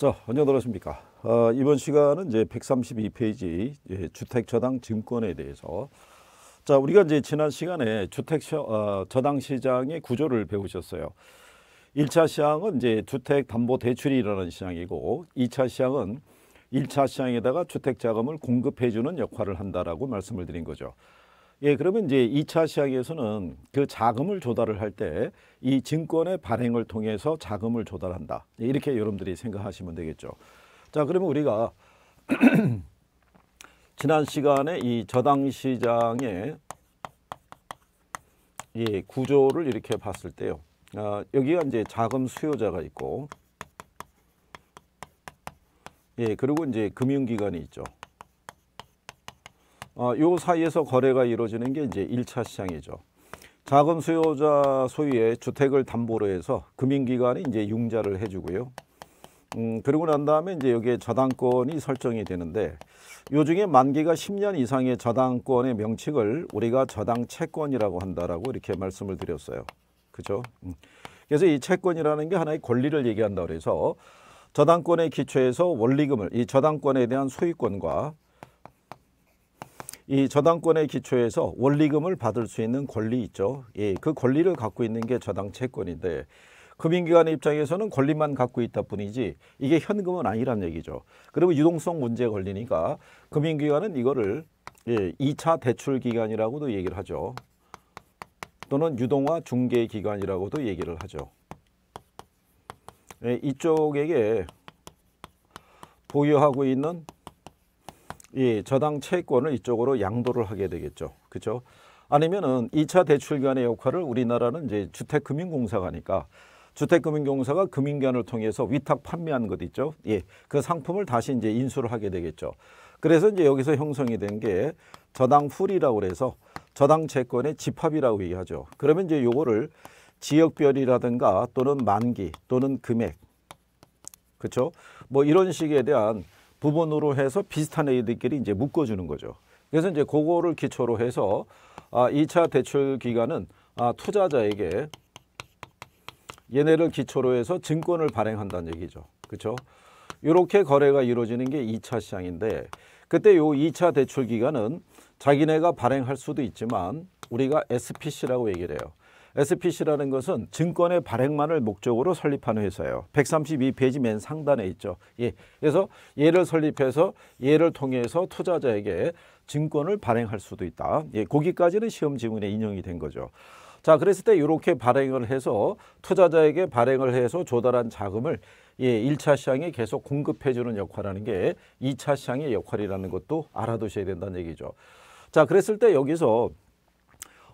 자, 안녕하십니까. 아, 이번 시간은 이제 132페이지 예, 주택 저당 증권에 대해서 자, 우리가 이제 지난 시간에 주택 어, 저당 시장의 구조를 배우셨어요. 1차 시장은 이제 주택 담보 대출이라는 시장이고 2차 시장은 1차 시장에다가 주택 자금을 공급해 주는 역할을 한다라고 말씀을 드린 거죠. 예, 그러면 이제 2차 시장에서는 그 자금을 조달을 할 때 이 증권의 발행을 통해서 자금을 조달한다. 예, 이렇게 여러분들이 생각하시면 되겠죠. 자, 그러면 우리가 지난 시간에 이 저당 시장의 예, 구조를 이렇게 봤을 때요. 아, 여기가 이제 자금 수요자가 있고 예, 그리고 이제 금융기관이 있죠. 어, 요 사이에서 거래가 이루어지는 게 이제 1차 시장이죠. 자금 수요자 소유의 주택을 담보로 해서 금융기관이 이제 융자를 해주고요. 음, 그리고 난 다음에 이제 여기에 저당권이 설정이 되는데 요중에 만기가 10년 이상의 저당권의 명칭을 우리가 저당 채권이라고 한다라고 이렇게 말씀을 드렸어요. 그죠? 음. 그래서 이 채권이라는 게 하나의 권리를 얘기한다 그래서 저당권의 기초에서 원리금을 이 저당권에 대한 소유권과 이 저당권의 기초에서 원리금을 받을 수 있는 권리 있죠. 예, 그 권리를 갖고 있는 게 저당 채권인데 금융기관의 입장에서는 권리만 갖고 있다 뿐이지 이게 현금은 아니란 얘기죠. 그리고 유동성 문제 걸리니까 금융기관은 이거를 예, 2차 대출 기간이라고도 얘기를 하죠. 또는 유동화 중개 기간이라고도 얘기를 하죠. 예, 이쪽에게 보유하고 있는 이 저당 채권을 이쪽으로 양도를 하게 되겠죠. 그렇죠? 아니면은 2차 대출기관의 역할을 우리나라는 이제 주택금융공사가니까 주택금융공사가 금융기관을 통해서 위탁 판매한 것 있죠. 예. 그 상품을 다시 이제 인수를 하게 되겠죠. 그래서 이제 여기서 형성이 된 게 저당 풀이라고 그래서 저당 채권의 집합이라고 얘기하죠. 그러면 이제 요거를 지역별이라든가 또는 만기 또는 금액 그렇죠? 뭐 이런 식에 대한 부분으로 해서 비슷한 애들끼리 이제 묶어주는 거죠. 그래서 이제 그거를 기초로 해서 아, 2차 대출 기간은 아, 투자자에게 얘네를 기초로 해서 증권을 발행한다는 얘기죠. 그렇죠? 이렇게 거래가 이루어지는 게 2차 시장인데 그때 요 2차 대출 기간은 자기네가 발행할 수도 있지만 우리가 SPC라고 얘기를 해요. SPC라는 것은 증권의 발행만을 목적으로 설립한 회사예요. 132페이지 맨 상단에 있죠. 예. 그래서 얘를 설립해서 얘를 통해서 투자자에게 증권을 발행할 수도 있다. 예. 거기까지는 시험 지문에 인용이 된 거죠. 자, 그랬을 때 이렇게 발행을 해서 투자자에게 발행을 해서 조달한 자금을 예, 1차 시장에 계속 공급해 주는 역할하는 게 2차 시장의 역할이라는 것도 알아두셔야 된다는 얘기죠. 자, 그랬을 때 여기서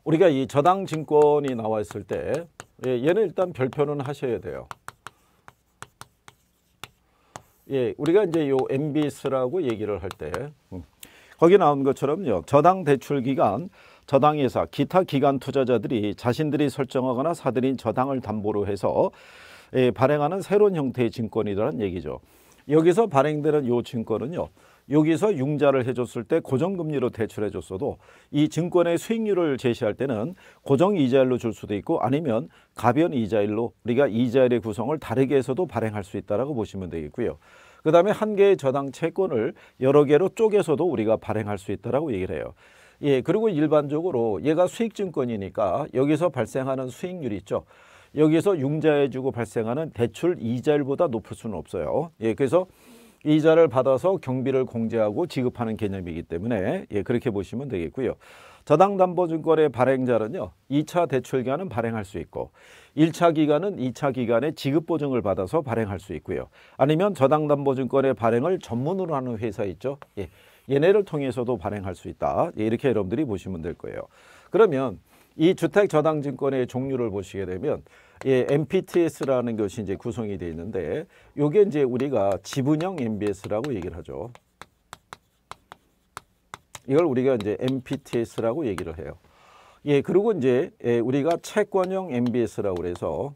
우리가 이 저당 증권이 나와 있을 때 예, 얘는 일단 별표는 하셔야 돼요. 예, 우리가 이제 요 MBS라고 얘기를 할때 음, 거기 나온 것처럼요. 저당 대출 기간, 저당 예사, 기타 기간 투자자들이 자신들이 설정하거나 사들인 저당을 담보로 해서 예, 발행하는 새로운 형태의 증권이라는 얘기죠. 여기서 발행되는 요 증권은요. 여기서 융자를 해줬을 때 고정금리로 대출해줬어도 이 증권의 수익률을 제시할 때는 고정이자율로 줄 수도 있고 아니면 가변이자율로 우리가 이자율의 구성을 다르게 해서도 발행할 수 있다고 보시면 되겠고요. 그 다음에 한 개의 저당 채권을 여러 개로 쪼개서도 우리가 발행할 수 있다고 얘기를 해요. 예, 그리고 일반적으로 얘가 수익증권이니까 여기서 발생하는 수익률이 있죠. 여기서 융자해주고 발생하는 대출 이자율보다 높을 수는 없어요. 예, 그래서 이자를 받아서 경비를 공제하고 지급하는 개념이기 때문에 예, 그렇게 보시면 되겠고요. 저당담보증권의 발행자는요. 2차 대출 기간은 발행할 수 있고 1차 기간은 2차 기간에 지급 보증을 받아서 발행할 수 있고요. 아니면 저당담보증권의 발행을 전문으로 하는 회사 있죠. 예, 얘네를 통해서도 발행할 수 있다. 예, 이렇게 여러분들이 보시면 될 거예요. 그러면 이 주택 저당증권의 종류를 보시게 되면 예, MPTS라는 것이 이제 구성이 되어 있는데 요게 이제 우리가 지분형 MBS라고 얘기를 하죠. 이걸 우리가 이제 MPTS라고 얘기를 해요. 예, 그리고 이제 예, 우리가 채권형 MBS라고 해서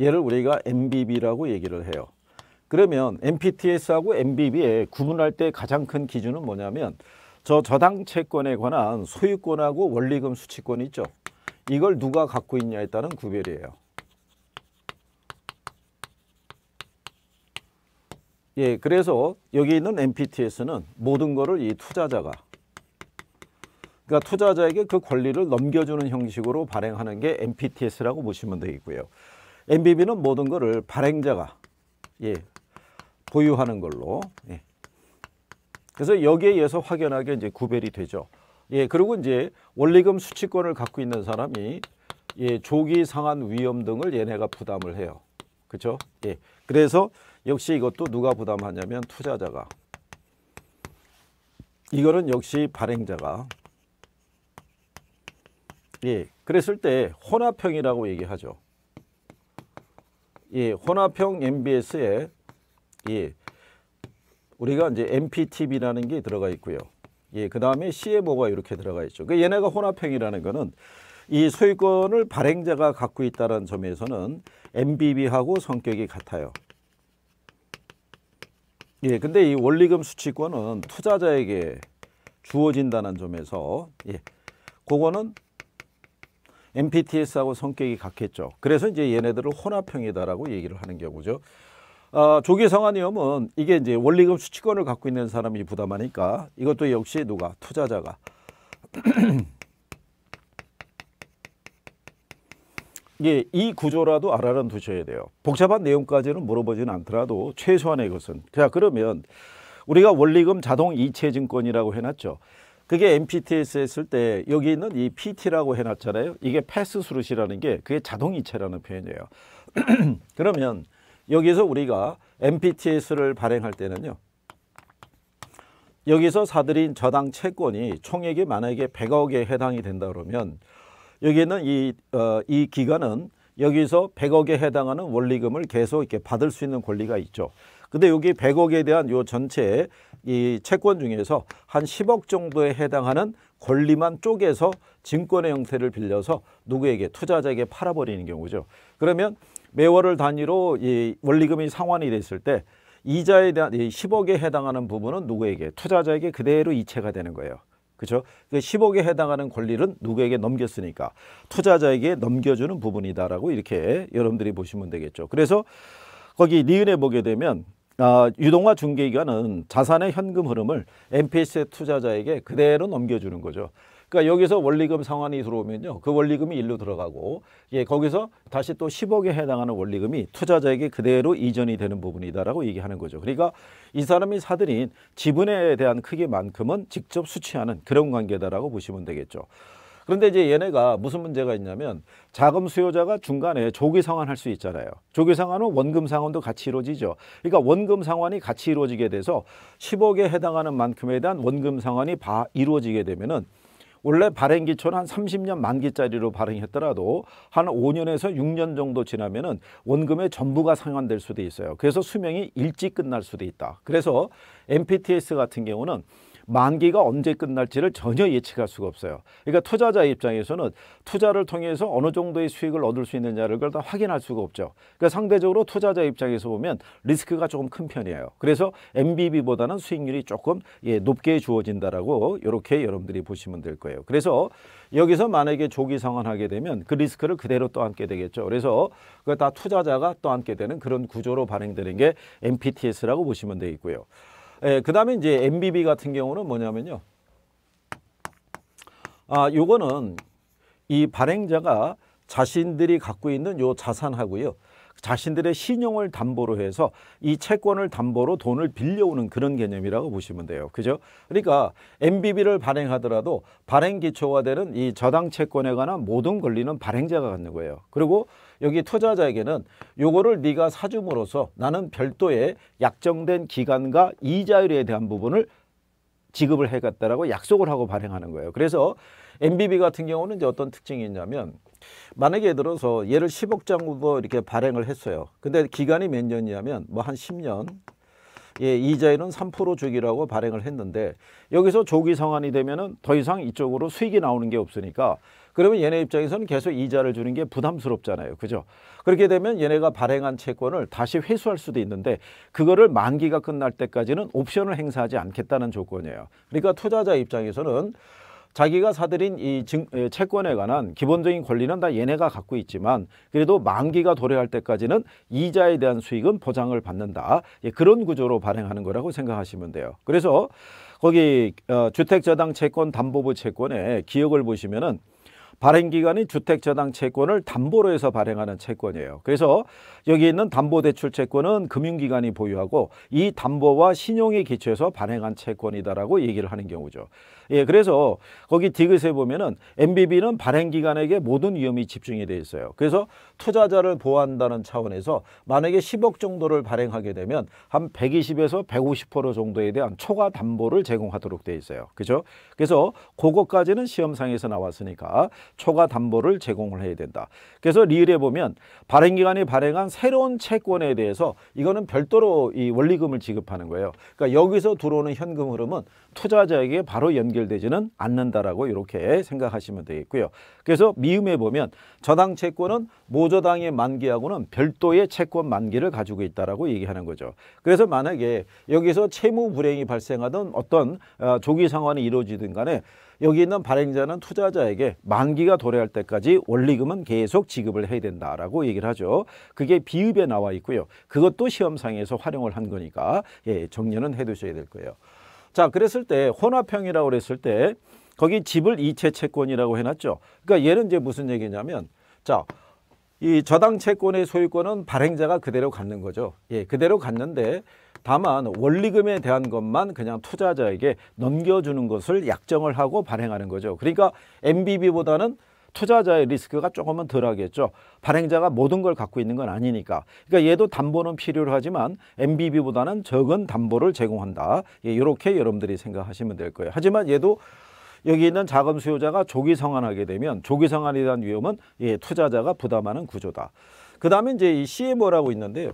얘를 우리가 MBB라고 얘기를 해요. 그러면 MPTS하고 MBB에 구분할 때 가장 큰 기준은 뭐냐면 저 저당 채권에 관한 소유권하고 원리금 수취권이 있죠. 이걸 누가 갖고 있냐에 따른 구별이에요. 예, 그래서 여기 있는 MPTS는 모든 거를 이 투자자가 그러니까 투자자에게 그 권리를 넘겨주는 형식으로 발행하는 게 MPTS라고 보시면 되겠고요. MBB는 모든 거를 발행자가 예, 보유하는 걸로 예. 그래서 여기에 의해서 확연하게 이제 구별이 되죠. 예, 그리고 이제 원리금 수취권을 갖고 있는 사람이 예, 조기 상환 위험 등을 얘네가 부담을 해요. 그렇죠? 예. 그래서 역시 이것도 누가 부담하냐면 투자자가 이거는 역시 발행자가 예, 그랬을 때 혼합형이라고 얘기하죠. 예, 혼합형 MBS에 예, 우리가 이제 m p t v 라는게 들어가 있고요. 예, 그 다음에 시에 뭐가 이렇게 들어가 있죠. 그 얘네가 혼합형이라는 거는 이 소유권을 발행자가 갖고 있다는 점에서는 MBB하고 성격이 같아요. 예, 근데 이 원리금 수취권은 투자자에게 주어진다는 점에서 예, 그거는 MPTS하고 성격이 같겠죠. 그래서 이제 얘네들을 혼합형이다라고 얘기를 하는 경우죠. 어, 조기 성한위험은 이게 이제 원리금 수취권을 갖고 있는 사람이 부담하니까 이것도 역시 누가 투자자가 이게 이 구조라도 알아는 두셔야 돼요. 복잡한 내용까지는 물어보지는 않더라도 최소한의 것은 자 그러면 우리가 원리금 자동 이체증권이라고 해놨죠. 그게 MPTS 했을 때 여기 있는 이 PT라고 해놨잖아요. 이게 패스수루시라는게 그게 자동 이체라는 표현이에요. 그러면 여기서 우리가 MPTS를 발행할 때는요. 여기서 사들인 저당 채권이 총액이 만약에 100억에 해당이 된다 그러면 여기는 이, 어, 이 기관은 여기서 100억에 해당하는 원리금을 계속 이렇게 받을 수 있는 권리가 있죠. 근데 여기 100억에 대한 요 전체 이 채권 중에서 한 10억 정도에 해당하는 권리만 쪼개서 증권의 형태를 빌려서 누구에게 투자자에게 팔아버리는 경우죠. 그러면 매월을 단위로 이 원리금이 상환이 됐을 때 이자에 대한 10억에 해당하는 부분은 누구에게 투자자에게 그대로 이체가 되는 거예요. 그렇죠? 그 10억에 해당하는 권리는 누구에게 넘겼으니까 투자자에게 넘겨주는 부분이다라고 이렇게 여러분들이 보시면 되겠죠. 그래서 거기 니은에 보게 되면 아, 유동화 중개기관은 자산의 현금 흐름을 MPS의 투자자에게 그대로 넘겨주는 거죠. 그러니까 여기서 원리금 상환이 들어오면요. 그 원리금이 일로 들어가고 예, 거기서 다시 또 10억에 해당하는 원리금이 투자자에게 그대로 이전이 되는 부분이다라고 얘기하는 거죠. 그러니까 이 사람이 사들인 지분에 대한 크기만큼은 직접 수취하는 그런 관계다라고 보시면 되겠죠. 그런데 이제 얘네가 무슨 문제가 있냐면 자금 수요자가 중간에 조기 상환할 수 있잖아요. 조기 상환은 원금 상환도 같이 이루어지죠. 그러니까 원금 상환이 같이 이루어지게 돼서 10억에 해당하는 만큼에 대한 원금 상환이 바 이루어지게 되면은 원래 발행 기초는 한 30년 만기짜리로 발행했더라도 한 5년에서 6년 정도 지나면은 원금의 전부가 상환될 수도 있어요. 그래서 수명이 일찍 끝날 수도 있다. 그래서 MPTS 같은 경우는 만기가 언제 끝날지를 전혀 예측할 수가 없어요. 그러니까 투자자 입장에서는 투자를 통해서 어느 정도의 수익을 얻을 수 있느냐를 그걸다 확인할 수가 없죠. 그러니까 상대적으로 투자자 입장에서 보면 리스크가 조금 큰 편이에요. 그래서 MBB보다는 수익률이 조금 예, 높게 주어진다라고 이렇게 여러분들이 보시면 될 거예요. 그래서 여기서 만약에 조기 상환하게 되면 그 리스크를 그대로 떠안게 되겠죠. 그래서 그 다 투자자가 떠안게 되는 그런 구조로 발행되는 게 MPTS라고 보시면 되겠고요. 예, 그 다음에 이제 MBB 같은 경우는 뭐냐면요. 아, 요거는 이 발행자가 자신들이 갖고 있는 요 자산하고요. 자신들의 신용을 담보로 해서 이 채권을 담보로 돈을 빌려오는 그런 개념이라고 보시면 돼요. 그죠? 그러니까 MBB를 발행하더라도 발행 기초가 되는 이 저당 채권에 관한 모든 권리는 발행자가 갖는 거예요. 그리고 여기 투자자에게는 요거를 네가 사줌으로써 나는 별도의 약정된 기간과 이자율에 대한 부분을 지급을 해갔다라고 약속을 하고 발행하는 거예요. 그래서 MBB 같은 경우는 이제 어떤 특징이 있냐면 만약에 예를 들어서 얘를 10억 장으로 이렇게 발행을 했어요. 근데 기간이 몇 년이냐면 뭐 한 10년 예, 이자율은 3% 주기라고 발행을 했는데 여기서 조기 상환이 되면은 더 이상 이쪽으로 수익이 나오는 게 없으니까 그러면 얘네 입장에서는 계속 이자를 주는 게 부담스럽잖아요. 그죠? 그렇게 되면 얘네가 발행한 채권을 다시 회수할 수도 있는데 그거를 만기가 끝날 때까지는 옵션을 행사하지 않겠다는 조건이에요. 그러니까 투자자 입장에서는 자기가 사들인 이 증, 채권에 관한 기본적인 권리는 다 얘네가 갖고 있지만 그래도 만기가 도래할 때까지는 이자에 대한 수익은 보장을 받는다. 예, 그런 구조로 발행하는 거라고 생각하시면 돼요. 그래서 거기 어, 주택저당 채권 담보부 채권의 기억을 보시면은 발행기간이 주택저당 채권을 담보로 해서 발행하는 채권이에요. 그래서 여기 있는 담보대출 채권은 금융기관이 보유하고 이 담보와 신용의 기초해서 발행한 채권이다라고 얘기를 하는 경우죠. 예, 그래서 거기 디귿에 보면은 MBB는 발행 기관에게 모든 위험이 집중이 돼 있어요. 그래서 투자자를 보호한다는 차원에서 만약에 10억 정도를 발행하게 되면 한 120에서 150% 정도에 대한 초과 담보를 제공하도록 돼 있어요. 그죠? 그래서 그것까지는 시험상에서 나왔으니까 초과 담보를 제공을 해야 된다. 그래서 리을에 보면 발행 기관이 발행한 새로운 채권에 대해서 이거는 별도로 이 원리금을 지급하는 거예요. 그러니까 여기서 들어오는 현금 흐름은 투자자에게 바로 연결 연결되지는 않는다라고 이렇게 생각하시면 되겠고요. 그래서 미음에 보면 저당 채권은 모저당의 만기하고는 별도의 채권 만기를 가지고 있다라고 얘기하는 거죠. 그래서 만약에 여기서 채무 불행이 발생하던 어떤 어, 조기 상환이 이루어지든 간에 여기 있는 발행자는 투자자에게 만기가 도래할 때까지 원리금은 계속 지급을 해야 된다라고 얘기를 하죠. 그게 비읍에 나와 있고요. 그것도 시험상에서 활용을 한 거니까 예, 정리는 해두셔야 될 거예요. 자, 그랬을 때 혼합형이라고 그랬을 때 거기 집을 이체 채권이라고 해놨죠. 그러니까 얘는 이제 무슨 얘기냐면 자, 이 저당 채권의 소유권은 발행자가 그대로 갖는 거죠. 예, 그대로 갖는데 다만 원리금에 대한 것만 그냥 투자자에게 넘겨주는 것을 약정을 하고 발행하는 거죠. 그러니까 MBB보다는 투자자의 리스크가 조금은 덜하겠죠. 발행자가 모든 걸 갖고 있는 건 아니니까. 그러니까 얘도 담보는 필요하지만 MBB보다는 적은 담보를 제공한다. 예, 이렇게 여러분들이 생각하시면 될 거예요. 하지만 얘도 여기 있는 자금 수요자가 조기 성환하게 되면 조기 성환에 대한 위험은 예, 투자자가 부담하는 구조다. 그 다음에 이제 이 CMO라고 있는데요.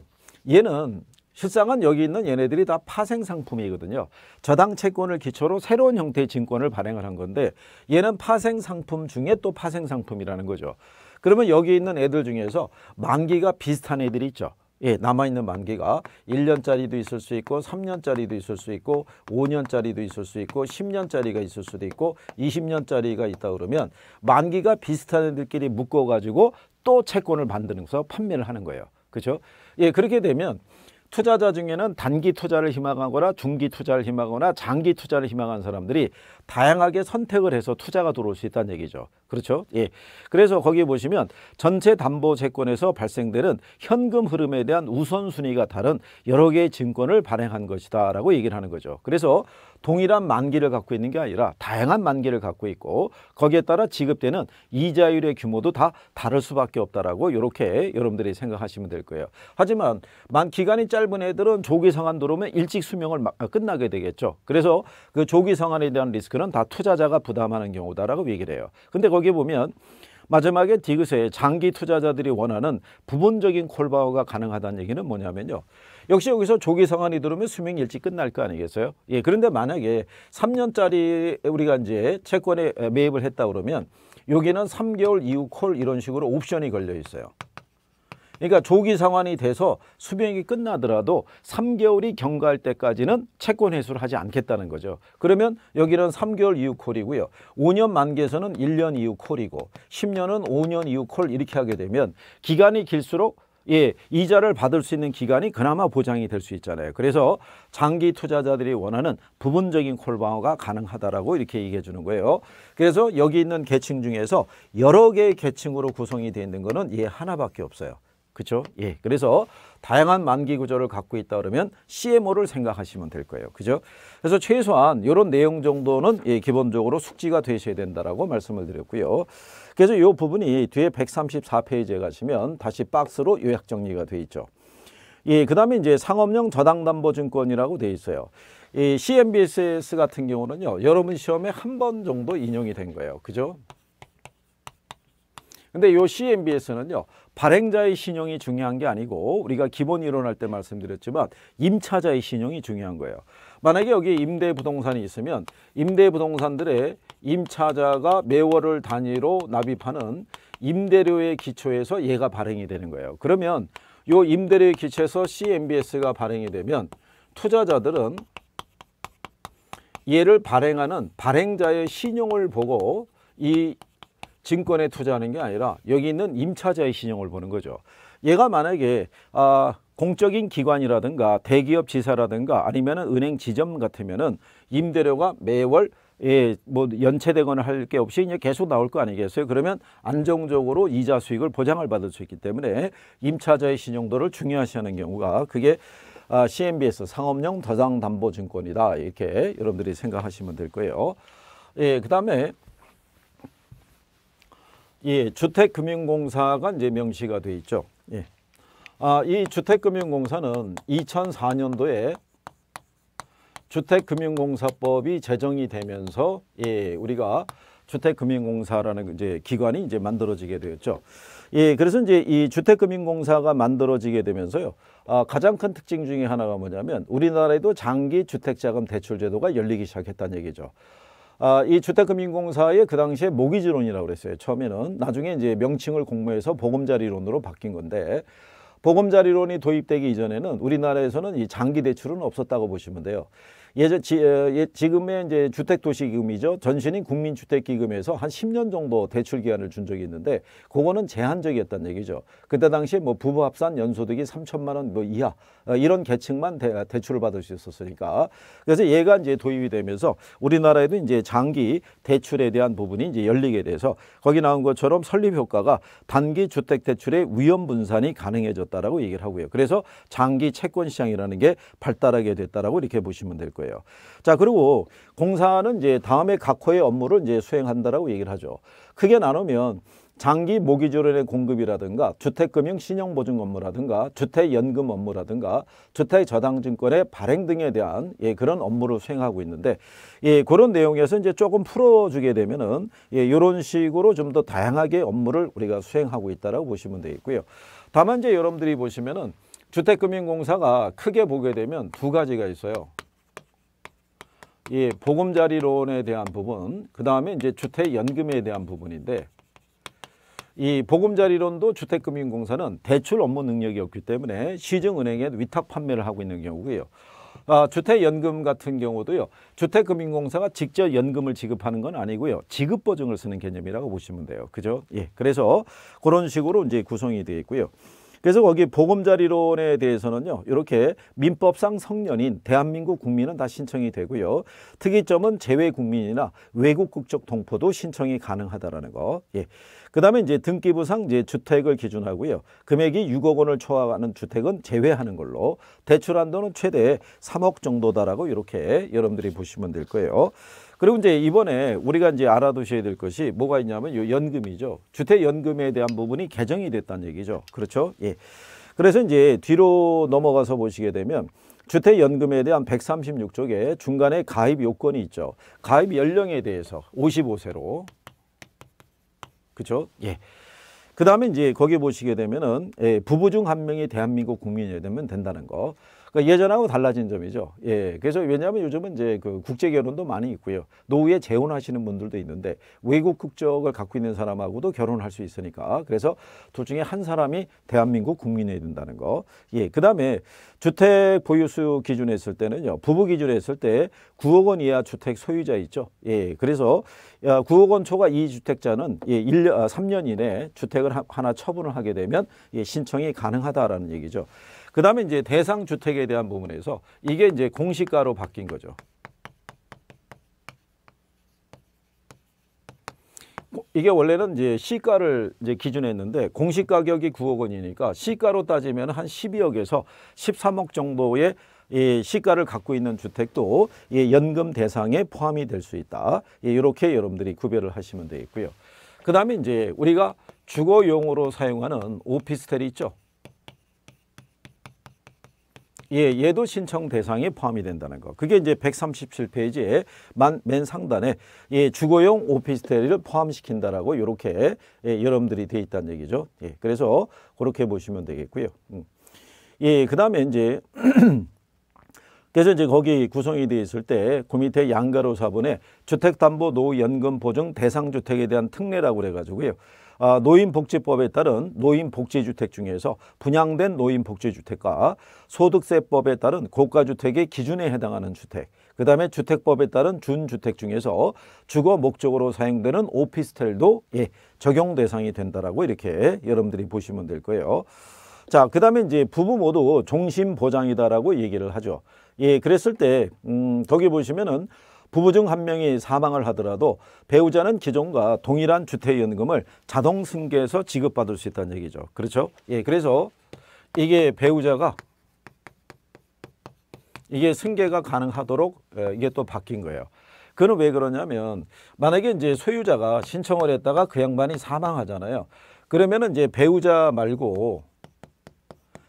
얘는 실상은 여기 있는 얘네들이 다 파생 상품이거든요. 저당 채권을 기초로 새로운 형태의 증권을 발행을 한 건데 얘는 파생 상품 중에 또 파생 상품이라는 거죠. 그러면 여기 있는 애들 중에서 만기가 비슷한 애들이 있죠. 예, 남아있는 만기가 1년짜리도 있을 수 있고 3년짜리도 있을 수 있고 5년짜리도 있을 수 있고 10년짜리가 있을 수도 있고 20년짜리가 있다 그러면 만기가 비슷한 애들끼리 묶어가지고 또 채권을 만드는 서 판매를 하는 거예요. 그렇죠? 예, 그렇게 되면 투자자 중에는 단기 투자를 희망하거나 중기 투자를 희망하거나 장기 투자를 희망하는 사람들이 다양하게 선택을 해서 투자가 들어올 수 있다는 얘기죠. 그렇죠. 예. 그래서 거기에 보시면 전체 담보 채권에서 발생되는 현금 흐름에 대한 우선순위가 다른 여러 개의 증권을 발행한 것이다 라고 얘기를 하는 거죠. 그래서 동일한 만기를 갖고 있는 게 아니라 다양한 만기를 갖고 있고 거기에 따라 지급되는 이자율의 규모도 다 다를 수밖에 없다라고 이렇게 여러분들이 생각하시면 될 거예요. 하지만 만 기간이 짧은 애들은 조기 상환도로면 일찍 수명을 아, 끝나게 되겠죠. 그래서 그 조기 상환에 대한 리스크는 다 투자자가 부담하는 경우다라고 얘기를 해요. 근데 거기 보면 마지막에 디귿의 장기 투자자들이 원하는 부분적인 콜바우가 가능하다는 얘기는 뭐냐면요. 역시 여기서 조기 상환이 들어오면 수명 일찍 끝날 거 아니겠어요? 예, 그런데 만약에 3년짜리 우리가 이제 채권에 매입을 했다 그러면 여기는 3개월 이후 콜 이런 식으로 옵션이 걸려 있어요. 그러니까 조기 상환이 돼서 수명이 끝나더라도 3개월이 경과할 때까지는 채권 회수를 하지 않겠다는 거죠. 그러면 여기는 3개월 이후 콜이고요. 5년 만기에서는 1년 이후 콜이고 10년은 5년 이후 콜 이렇게 하게 되면 기간이 길수록 예, 이자를 받을 수 있는 기간이 그나마 보장이 될 수 있잖아요. 그래서 장기 투자자들이 원하는 부분적인 콜방어가 가능하다라고 이렇게 얘기해 주는 거예요. 그래서 여기 있는 계층 중에서 여러 개의 계층으로 구성이 되어 있는 거는 얘 예, 하나밖에 없어요. 그렇죠? 예. 그래서 다양한 만기 구조를 갖고 있다 그러면 CMO를 생각하시면 될 거예요. 그죠? 그래서 최소한 이런 내용 정도는 예, 기본적으로 숙지가 되셔야 된다라고 말씀을 드렸고요. 그래서 이 부분이 뒤에 134페이지에 가시면 다시 박스로 요약 정리가 돼 있죠. 예, 그다음에 이제 상업용 저당담보증권이라고 돼 있어요. 이 CMBS 같은 경우는요. 여러분 시험에 한 번 정도 인용이 된 거예요. 그죠? 근데 요 c m b s 는요 발행자의 신용이 중요한 게 아니고 우리가 기본 이론할 때 말씀드렸지만 임차자의 신용이 중요한 거예요. 만약에 여기 임대 부동산이 있으면 임대 부동산들의 임차자가 매월을 단위로 납입하는 임대료의 기초에서 얘가 발행이 되는 거예요. 그러면 요 임대료의 기초에서 CMBS가 발행이 되면 투자자들은 얘를 발행하는 발행자의 신용을 보고 이 증권에 투자하는 게 아니라 여기 있는 임차자의 신용을 보는 거죠. 얘가 만약에 아, 공적인 기관이라든가 대기업 지사라든가 아니면 은행 지점 같으면 은 임대료가 매월 예, 뭐 연체되거나 할 게 없이 이제 계속 나올 거 아니겠어요? 그러면 안정적으로 이자 수익을 보장을 받을 수 있기 때문에 임차자의 신용도를 중요시하는 경우가 그게 아, CMBS 상업용 다장담보증권이다 이렇게 여러분들이 생각하시면 될 거예요. 예, 그 다음에 예, 주택금융공사가 이제 명시가 돼 있죠. 예. 아, 이 주택금융공사는 2004년도에 주택금융공사법이 제정이 되면서 예, 우리가 주택금융공사라는 그 이제 기관이 이제 만들어지게 되었죠. 예, 그래서 이제 이 주택금융공사가 만들어지게 되면서요. 아, 가장 큰 특징 중에 하나가 뭐냐면 우리나라에도 장기 주택자금 대출 제도가 열리기 시작했다는 얘기죠. 아, 이 주택금융공사의 그 당시에 모기지론이라고 그랬어요. 처음에는 나중에 이제 명칭을 공모해서 보금자리론으로 바뀐 건데 보금자리론이 도입되기 이전에는 우리나라에서는 이 장기 대출은 없었다고 보시면 돼요. 예전 지, 어, 예, 지금의 이제 주택도시기금이죠. 전신인 국민주택기금에서 한 10년 정도 대출 기한을 준 적이 있는데 그거는 제한적이었단 얘기죠. 그때 당시에 뭐 부부 합산 연소득이 3천만 원 뭐 이하 어, 이런 계층만 대, 출을 받을 수 있었으니까 그래서 얘가 이제 도입이 되면서 우리나라에도 이제 장기 대출에 대한 부분이 이제 열리게 돼서 거기 나온 것처럼 설립 효과가 단기 주택 대출의 위험 분산이 가능해졌다라고 얘기를 하고요. 그래서 장기 채권 시장이라는 게 발달하게 됐다라고 이렇게 보시면 될 거예요. 거예요. 자, 그리고 공사는 이제 다음에 각 호의 업무를 이제 수행한다라고 얘기를 하죠. 크게 나누면 장기 모기조련의 공급이라든가 주택금융 신용보증 업무라든가 주택연금 업무라든가 주택저당증권의 발행 등에 대한 예, 그런 업무를 수행하고 있는데 예, 그런 내용에서 이제 조금 풀어주게 되면은 예, 이런 식으로 좀 더 다양하게 업무를 우리가 수행하고 있다라고 보시면 되겠고요. 다만 이제 여러분들이 보시면은 주택금융공사가 크게 보게 되면 두 가지가 있어요. 이 보금자리론에 대한 부분, 그 다음에 이제 주택연금에 대한 부분인데 이 보금자리론도 주택금융공사는 대출 업무 능력이 없기 때문에 시중은행에 위탁 판매를 하고 있는 경우고요. 아, 주택연금 같은 경우도요. 주택금융공사가 직접 연금을 지급하는 건 아니고요. 지급보증을 쓰는 개념이라고 보시면 돼요. 그죠? 예. 그래서 그런 식으로 이제 구성이 되어 있고요. 그래서 거기 보금자리론에 대해서는요. 이렇게 민법상 성년인 대한민국 국민은 다 신청이 되고요. 특이점은 재외 국민이나 외국 국적 동포도 신청이 가능하다라는 거. 예. 그다음에 이제 등기부상 이제 주택을 기준하고요. 금액이 6억 원을 초과하는 주택은 제외하는 걸로 대출 한도는 최대 3억 정도다라고 이렇게 여러분들이 보시면 될 거예요. 그리고 이제 이번에 우리가 이제 알아두셔야 될 것이 뭐가 있냐면 요 연금이죠. 주택연금에 대한 부분이 개정이 됐다는 얘기죠. 그렇죠? 예. 그래서 이제 뒤로 넘어가서 보시게 되면 주택연금에 대한 136쪽에 중간에 가입 요건이 있죠. 가입 연령에 대해서 55세로. 그렇죠? 예. 그 다음에 이제 거기 보시게 되면은 예, 부부 중 한 명이 대한민국 국민이 되면 된다는 거. 그러니까 예전하고 달라진 점이죠. 예. 그래서 왜냐하면 요즘은 이제 그 국제 결혼도 많이 있고요. 노후에 재혼하시는 분들도 있는데 외국 국적을 갖고 있는 사람하고도 결혼할 수 있으니까 그래서 둘 중에 한 사람이 대한민국 국민이 된다는 거. 예. 그다음에 주택 보유수 기준에 했을 때는요. 부부 기준에 했을 때 9억 원 이하 주택 소유자 있죠. 예. 그래서 9억 아, 원 초과 이주택자는 예, 1년 3년 아, 이내 주택을 하나 처분을 하게 되면 예, 신청이 가능하다라는 얘기죠. 그다음에 이제 대상 주택에 대한 부분에서 이게 이제 공시가로 바뀐 거죠. 이게 원래는 이제 시가를 이제 기준했는데 공시 가격이 9억 원이니까 시가로 따지면 한 12억에서 13억 정도의 이 시가를 갖고 있는 주택도 이 연금 대상에 포함이 될 수 있다. 이렇게 여러분들이 구별을 하시면 되겠고요. 그 다음에 이제 우리가 주거용으로 사용하는 오피스텔이 있죠. 예, 얘도 신청 대상에 포함이 된다는 거. 그게 이제 137페이지에 만, 맨 상단에 예, 주거용 오피스텔을 포함시킨다라고 이렇게 예, 여러분들이 돼 있다는 얘기죠. 예, 그래서 그렇게 보시면 되겠고요. 음. 예, 그다음에 이제 그래서 이제 거기 구성이 돼 있을 때 그 밑에 양가로 사본에 주택담보노후연금 보증 대상주택에 대한 특례라고 그래가지고요. 아, 노인복지법에 따른 노인복지주택 중에서 분양된 노인복지주택과 소득세법에 따른 고가주택의 기준에 해당하는 주택 그 다음에 주택법에 따른 준주택 중에서 주거 목적으로 사용되는 오피스텔도 예, 적용 대상이 된다라고 이렇게 여러분들이 보시면 될 거예요. 자, 그 다음에 이제 부부 모두 종신 보장이다라고 얘기를 하죠. 예, 그랬을 때, 음, 거기 보시면은 부부 중 한 명이 사망을 하더라도 배우자는 기존과 동일한 주택연금을 자동 승계해서 지급받을 수 있다는 얘기죠. 그렇죠? 예, 그래서 이게 배우자가 이게 승계가 가능하도록 예, 이게 또 바뀐 거예요. 그는 왜 그러냐면 만약에 이제 소유자가 신청을 했다가 그 양반이 사망하잖아요. 그러면은 이제 배우자 말고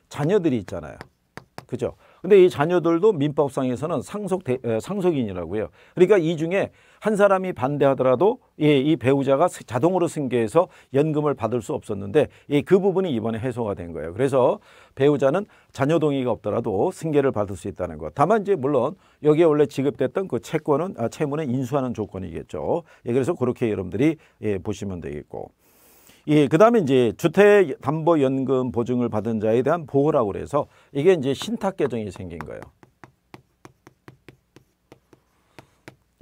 자녀들이 있잖아요. 그죠? 근데 이 자녀들도 민법상에서는 상속 대, 상속인이라고 해요. 그러니까 이 중에 한 사람이 반대하더라도 예, 이 배우자가 자동으로 승계해서 연금을 받을 수 없었는데 예, 그 부분이 이번에 해소가 된 거예요. 그래서 배우자는 자녀 동의가 없더라도 승계를 받을 수 있다는 것. 다만 이제 물론 여기에 원래 지급됐던 그 채권은 아, 채무는 인수하는 조건이겠죠. 예, 그래서 그렇게 여러분들이 예, 보시면 되겠고. 예, 그다음에 이제 주택 담보 연금 보증을 받은 자에 대한 보호라고 그래서 이게 이제 신탁 계정이 생긴 거예요.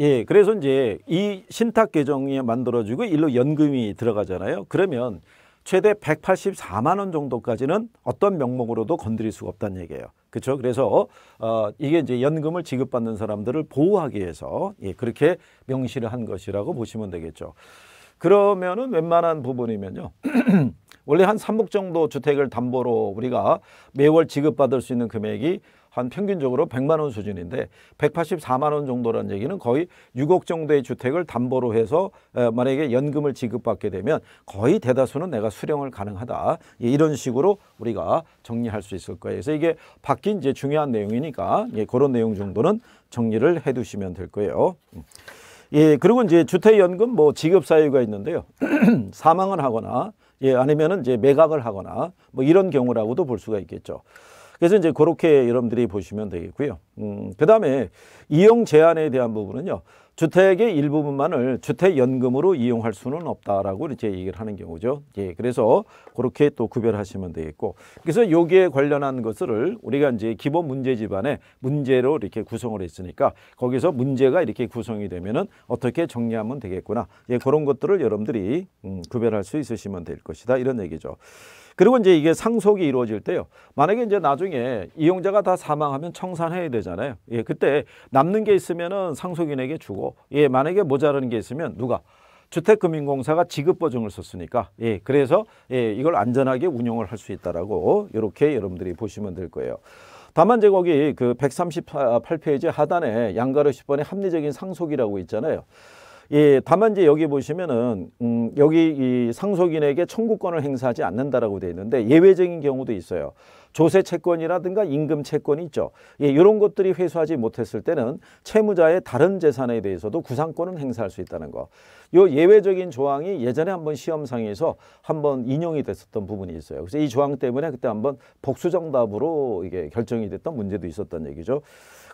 예, 그래서 이제 이 신탁 계정이 만들어지고 일로 연금이 들어가잖아요. 그러면 최대 184만 원 정도까지는 어떤 명목으로도 건드릴 수가 없다는 얘기예요. 그렇죠? 그래서 어 이게 이제 연금을 지급받는 사람들을 보호하기 위해서 예, 그렇게 명시를 한 것이라고 보시면 되겠죠. 그러면은 웬만한 부분이면요. 원래 한 3억 정도 주택을 담보로 우리가 매월 지급받을 수 있는 금액이 한 평균적으로 100만 원 수준인데 184만 원 정도라는 얘기는 거의 6억 정도의 주택을 담보로 해서 만약에 연금을 지급받게 되면 거의 대다수는 내가 수령을 가능하다. 예, 이런 식으로 우리가 정리할 수 있을 거예요. 그래서 이게 바뀐 이제 중요한 내용이니까 예, 그런 내용 정도는 정리를 해 두시면 될 거예요. 음. 예, 그리고 이제 주택연금 뭐 지급 사유가 있는데요. 사망을 하거나 예, 아니면은 이제 매각을 하거나 뭐 이런 경우라고도 볼 수가 있겠죠. 그래서 이제 그렇게 여러분들이 보시면 되겠고요. 음, 그 다음에 이용 제한에 대한 부분은요. 주택의 일부분만을 주택연금으로 이용할 수는 없다라고 이렇게 얘기를 하는 경우죠. 예, 그래서 그렇게 또 구별하시면 되겠고. 그래서 여기에 관련한 것을 우리가 이제 기본 문제 집안에 문제로 이렇게 구성을 했으니까 거기서 문제가 이렇게 구성이 되면은 어떻게 정리하면 되겠구나. 예, 그런 것들을 여러분들이 음, 구별할 수 있으시면 될 것이다. 이런 얘기죠. 그리고 이제 이게 상속이 이루어질 때요. 만약에 이제 나중에 이용자가 다 사망하면 청산해야 되잖아요. 예, 그때 남는 게 있으면은 상속인에게 주고, 예, 만약에 모자라는 게 있으면 누가 주택금융공사가 지급보증을 썼으니까 예 그래서 예 이걸 안전하게 운용을할 수 있다라고 이렇게 여러분들이 보시면 될 거예요. 다만 제 거기 그 138페이지 하단에 양가로 10번의 합리적인 상속이라고 있잖아요. 예, 다만 이제 여기 보시면은 음, 여기 이 상속인에게 청구권을 행사하지 않는다라고 되어 있는데 예외적인 경우도 있어요. 조세 채권이라든가 임금 채권이 있죠. 예, 이런 것들이 회수하지 못했을 때는 채무자의 다른 재산에 대해서도 구상권을 행사할 수 있다는 거. 요 예외적인 조항이 예전에 한번 시험상에서 한번 인용이 됐었던 부분이 있어요. 그래서 이 조항 때문에 그때 한번 복수 정답으로 이게 결정이 됐던 문제도 있었던 얘기죠.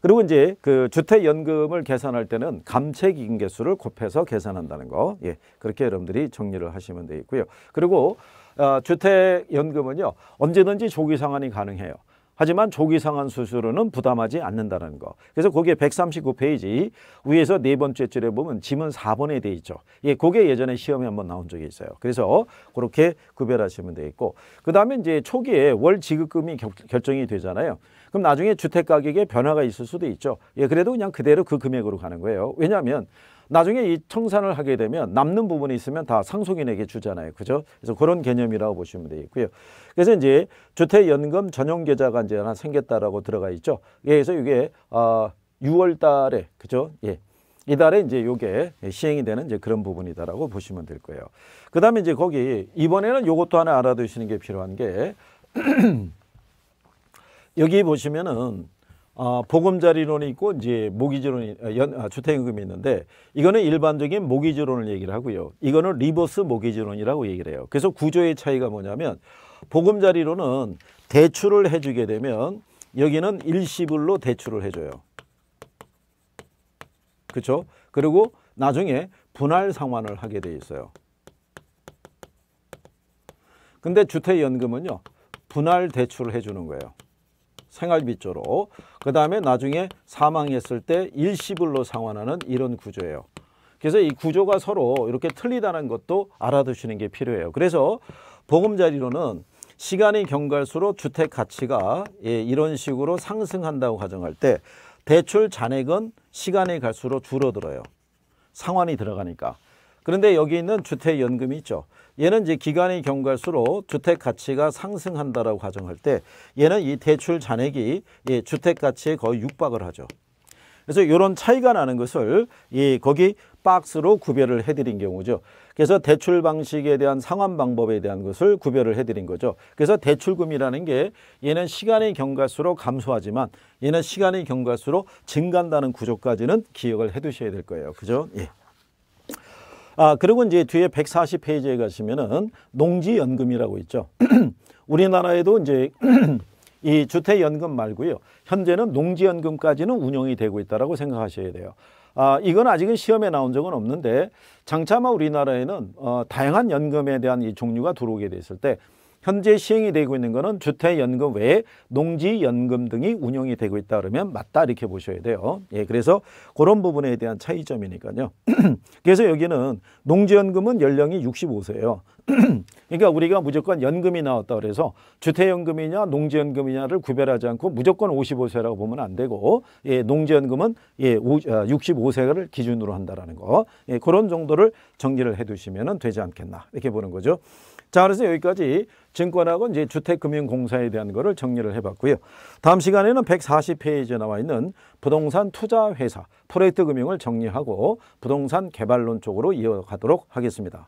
그리고 이제 그 주택연금을 계산할 때는 감채기금계수를 곱해서 계산한다는 거. 예. 그렇게 여러분들이 정리를 하시면 되겠고요. 그리고 어, 주택연금은요. 언제든지 조기 상환이 가능해요. 하지만 조기 상환 수수료는 부담하지 않는다는 거. 그래서 거기에 139페이지 위에서 네 번째 줄에 보면 지문 4번에 돼 있죠. 예, 그게 예전에 시험에 한번 나온 적이 있어요. 그래서 그렇게 구별하시면 되겠고 그다음에 이제 초기에 월 지급금이 결, 결정이 되잖아요. 그럼 나중에 주택 가격에 변화가 있을 수도 있죠. 예, 그래도 그냥 그대로 그 금액으로 가는 거예요. 왜냐하면 나중에 이 청산을 하게 되면 남는 부분이 있으면 다 상속인에게 주잖아요. 그죠? 그래서 그런 개념이라고 보시면 되겠고요. 그래서 이제 주택연금 전용 계좌가 이제 하나 생겼다라고 들어가 있죠. 예, 그래서 이게 아 어, 6월 달에 그죠? 예. 이달에 이제 요게 시행이 되는 이제 그런 부분이다라고 보시면 될 거예요. 그다음에 이제 거기 이번에는 요것도 하나 알아두시는 게 필요한 게 여기 보시면은 어, 보금자리론이 있고 이제 모기지론이 어, 연, 아, 주택임금이 있는데 이거는 일반적인 모기지론을 얘기를 하고요. 이거는 리버스 모기지론이라고 얘기를 해요. 그래서 구조의 차이가 뭐냐면 보금자리론은 대출을 해주게 되면 여기는 일시불로 대출을 해줘요. 그렇죠? 그리고 나중에 분할 상환을 하게 돼 있어요. 근데 주택연금은요. 분할 대출을 해주는 거예요. 생활비 조로그 다음에 나중에 사망했을 때 일시불로 상환하는 이런 구조예요. 그래서 이 구조가 서로 이렇게 틀리다는 것도 알아두시는 게 필요해요. 그래서 보금자리로는 시간이 경과할수록 주택 가치가 예, 이런 식으로 상승한다고 가정할 때 대출 잔액은 시간이 갈수록 줄어들어요. 상환이 들어가니까. 그런데 여기 있는 주택연금이 있죠. 얘는 이제 기간이 경과할수록 주택 가치가 상승한다라고 가정할 때 얘는 이 대출 잔액이 예, 주택 가치에 거의 육박을 하죠. 그래서 이런 차이가 나는 것을 예, 거기 박스로 구별을 해드린 경우죠. 그래서 대출 방식에 대한 상환 방법에 대한 것을 구별을 해드린 거죠. 그래서 대출금이라는 게 얘는 시간이 경과할수록 감소하지만 얘는 시간이 경과할수록 증가한다는 구조까지는 기억을 해두셔야 될 거예요. 그죠? 예. 아, 그리고 이제 뒤에 140페이지에 가시면은 농지연금이라고 있죠. 우리나라에도 이제 이 주택연금 말고요. 현재는 농지연금까지는 운영이 되고 있다라고 생각하셔야 돼요. 아, 이건 아직은 시험에 나온 적은 없는데 장차마 우리나라에는 어, 다양한 연금에 대한 이 종류가 들어오게 됐을 때 현재 시행이 되고 있는 것은 주택연금 외에 농지연금 등이 운영이 되고 있다 그러면 맞다 이렇게 보셔야 돼요. 예, 그래서 그런 부분에 대한 차이점이니까요. 그래서 여기는 농지연금은 연령이 65세예요. 그러니까 우리가 무조건 연금이 나왔다 그래서 주택연금이냐 농지연금이냐를 구별하지 않고 무조건 55세라고 보면 안 되고 예, 농지연금은 예, 65세를 아, 기준으로 한다라는 거 예, 그런 정도를 정리를 해두시면 되지 않겠나 이렇게 보는 거죠. 자, 그래서 여기까지 증권하고 이제 주택금융공사에 대한 것을 정리를 해봤고요. 다음 시간에는 140페이지에 나와 있는 부동산 투자회사 프로젝트 금융을 정리하고 부동산 개발론 쪽으로 이어가도록 하겠습니다.